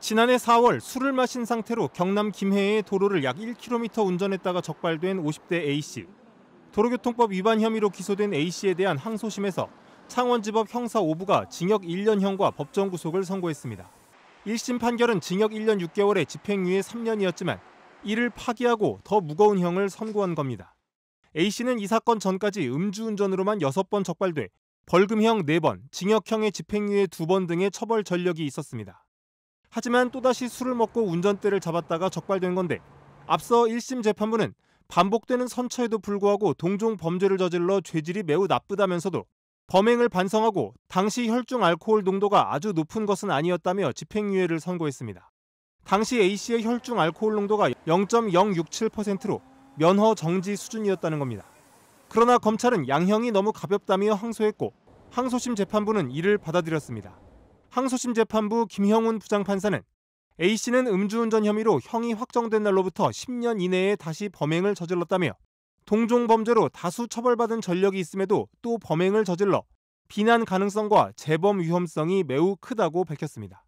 지난해 4월 술을 마신 상태로 경남 김해의 도로를 약 1km 운전했다가 적발된 50대 A씨. 도로교통법 위반 혐의로 기소된 A씨에 대한 항소심에서 창원지법 형사 5부가 징역 1년형과 법정 구속을 선고했습니다. 1심 판결은 징역 1년 6개월에 집행유예 3년이었지만 이를 파기하고 더 무거운 형을 선고한 겁니다. A씨는 이 사건 전까지 음주운전으로만 6번 적발돼 벌금형 4번, 징역형의 집행유예 2번 등의 처벌 전력이 있었습니다. 하지만 또다시 술을 먹고 운전대를 잡았다가 적발된 건데 앞서 1심 재판부는 반복되는 선처에도 불구하고 동종 범죄를 저질러 죄질이 매우 나쁘다면서도 범행을 반성하고 당시 혈중 알코올 농도가 아주 높은 것은 아니었다며 집행유예를 선고했습니다. 당시 A씨의 혈중 알코올 농도가 0.067%로 면허 정지 수준이었다는 겁니다. 그러나 검찰은 양형이 너무 가볍다며 항소했고 항소심 재판부는 이를 받아들였습니다. 항소심 재판부 김형훈 부장판사는 A씨는 음주운전 혐의로 형이 확정된 날로부터 10년 이내에 다시 범행을 저질렀다며 동종 범죄로 다수 처벌받은 전력이 있음에도 또 범행을 저질러 비난 가능성과 재범 위험성이 매우 크다고 밝혔습니다.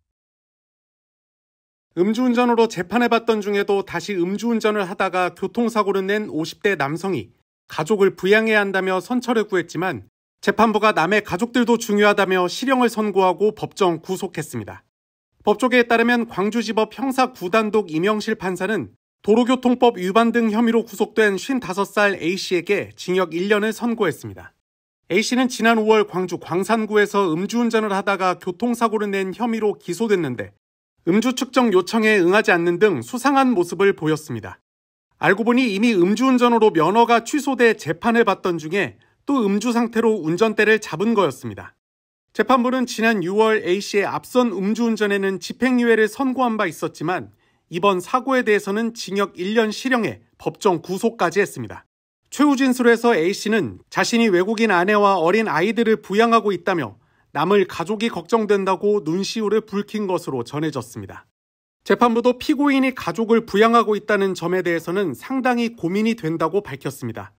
음주운전으로 재판해봤던 중에도 다시 음주운전을 하다가 교통사고를 낸 50대 남성이 가족을 부양해야 한다며 선처를 구했지만 재판부가 남의 가족들도 중요하다며 실형을 선고하고 법정 구속했습니다. 법조계에 따르면 광주지법 형사 9단독 임영실 판사는 도로교통법 위반 등 혐의로 구속된 55살 A씨에게 징역 1년을 선고했습니다. A씨는 지난 5월 광주 광산구에서 음주운전을 하다가 교통사고를 낸 혐의로 기소됐는데 음주 측정 요청에 응하지 않는 등 수상한 모습을 보였습니다. 알고 보니 이미 음주운전으로 면허가 취소돼 재판을 받던 중에 또 음주 상태로 운전대를 잡은 거였습니다. 재판부는 지난 6월 A씨의 앞선 음주운전에는 집행유예를 선고한 바 있었지만 이번 사고에 대해서는 징역 1년 실형에 법정 구속까지 했습니다. 최후 진술에서 A씨는 자신이 외국인 아내와 어린 아이들을 부양하고 있다며 남을 가족이 걱정된다고 눈시울을 붉힌 것으로 전해졌습니다. 재판부도 피고인이 가족을 부양하고 있다는 점에 대해서는 상당히 고민이 된다고 밝혔습니다.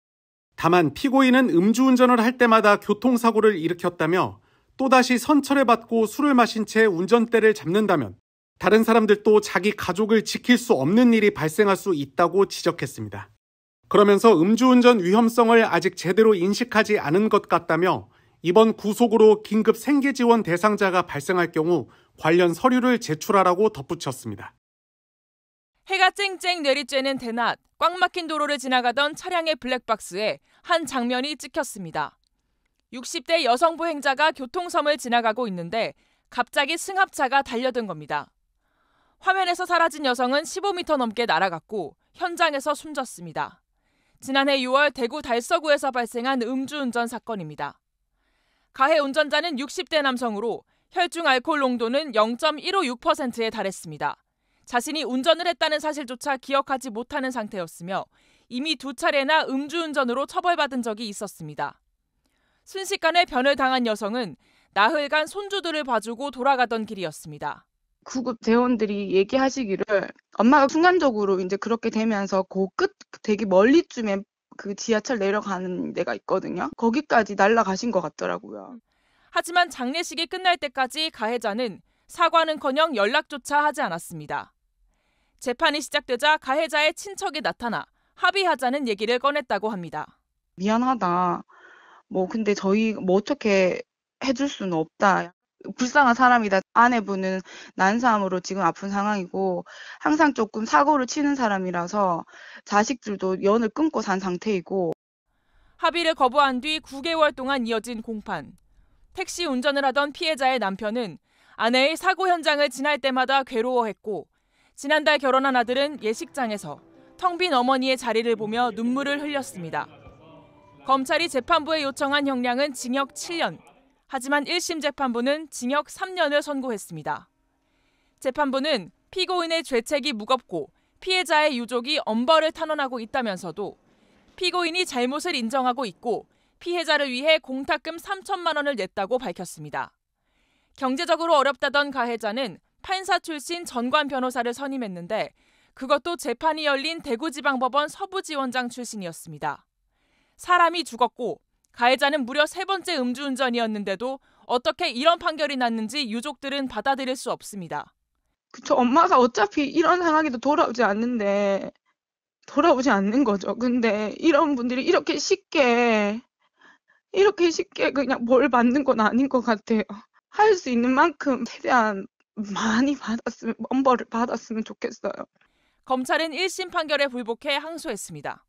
다만 피고인은 음주운전을 할 때마다 교통사고를 일으켰다며 또다시 선처를 받고 술을 마신 채 운전대를 잡는다면 다른 사람들도 자기 가족을 지킬 수 없는 일이 발생할 수 있다고 지적했습니다. 그러면서 음주운전 위험성을 아직 제대로 인식하지 않은 것 같다며 이번 구속으로 긴급 생계지원 대상자가 발생할 경우 관련 서류를 제출하라고 덧붙였습니다. 해가 쨍쨍 내리쬐는 대낮 꽉 막힌 도로를 지나가던 차량의 블랙박스에 한 장면이 찍혔습니다. 60대 여성 보행자가 교통섬을 지나가고 있는데 갑자기 승합차가 달려든 겁니다. 화면에서 사라진 여성은 15m 넘게 날아갔고 현장에서 숨졌습니다. 지난해 6월 대구 달서구에서 발생한 음주운전 사건입니다. 가해 운전자는 60대 남성으로 혈중 알코올 농도는 0.156%에 달했습니다. 자신이 운전을 했다는 사실조차 기억하지 못하는 상태였으며 이미 두 차례나 음주운전으로 처벌받은 적이 있었습니다. 순식간에 변을 당한 여성은 나흘간 손주들을 봐주고 돌아가던 길이었습니다. 구급 대원들이 얘기하시기를 엄마가 순간적으로 이제 그렇게 되면서 그끝 되게 멀리쯤에 그 지하철 내려가는 데가 있거든요. 거기까지 날아가신 것 같더라고요. 하지만 장례식이 끝날 때까지 가해자는 사과는커녕 연락조차 하지 않았습니다. 재판이 시작되자 가해자의 친척이 나타나 합의하자는 얘기를 꺼냈다고 합니다. 미안하다. 뭐 근데 저희 뭐 어떻게 해줄 수는 없다. 불쌍한 사람이다. 아내분은 난사함으로 지금 아픈 상황이고 항상 조금 사고를 치는 사람이라서 자식들도 연을 끊고 산 상태이고 합의를 거부한 뒤 9개월 동안 이어진 공판. 택시 운전을 하던 피해자의 남편은 아내의 사고 현장을 지날 때마다 괴로워했고 지난달 결혼한 아들은 예식장에서 텅 빈 어머니의 자리를 보며 눈물을 흘렸습니다. 검찰이 재판부에 요청한 형량은 징역 7년. 하지만 1심 재판부는 징역 3년을 선고했습니다. 재판부는 피고인의 죄책이 무겁고 피해자의 유족이 엄벌을 탄원하고 있다면서도 피고인이 잘못을 인정하고 있고 피해자를 위해 공탁금 3천만 원을 냈다고 밝혔습니다. 경제적으로 어렵다던 가해자는 판사 출신 전관 변호사를 선임했는데 그것도 재판이 열린 대구지방법원 서부지원장 출신이었습니다. 사람이 죽었고 가해자는 무려 세 번째 음주운전이었는데도 어떻게 이런 판결이 났는지 유족들은 받아들일 수 없습니다. 그쵸 엄마가 어차피 이런 상황에도 돌아오지 않는데 돌아오지 않는 거죠. 근데 이런 분들이 이렇게 쉽게 이렇게 쉽게 그냥 뭘 받는 건 아닌 것 같아요. 할수 있는 만큼 최대한 많이 받았으면 엄벌을 받았으면 좋겠어요. 검찰은 1심 판결에 불복해 항소했습니다.